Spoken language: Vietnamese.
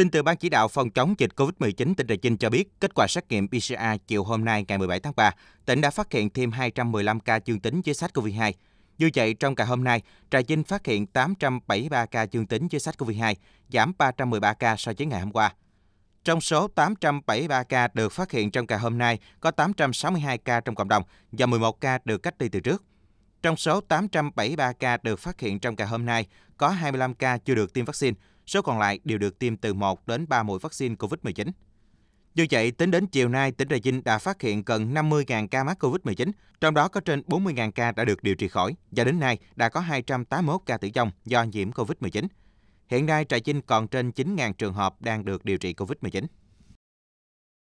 Tin từ Ban chỉ đạo phòng chống dịch COVID-19 tỉnh Trà Vinh cho biết, kết quả xét nghiệm PCR chiều hôm nay ngày 17 tháng 3, tỉnh đã phát hiện thêm 215 ca dương tính với SARS-CoV-2. Như vậy, trong cả hôm nay, Trà Vinh phát hiện 873 ca dương tính với SARS-CoV-2, giảm 313 ca so với ngày hôm qua. Trong số 873 ca được phát hiện trong cả hôm nay, có 862 ca trong cộng đồng và 11 ca được cách ly từ trước. Trong số 873 ca được phát hiện trong cả hôm nay, có 25 ca chưa được tiêm vaccine, số còn lại đều được tiêm từ 1 đến 3 mũi vaccine COVID-19. Như vậy, tính đến chiều nay, tỉnh Trà Vinh đã phát hiện gần 50.000 ca mắc COVID-19, trong đó có trên 40.000 ca đã được điều trị khỏi và đến nay đã có 281 ca tử vong do nhiễm COVID-19. Hiện nay, Trà Vinh còn trên 9.000 trường hợp đang được điều trị COVID-19.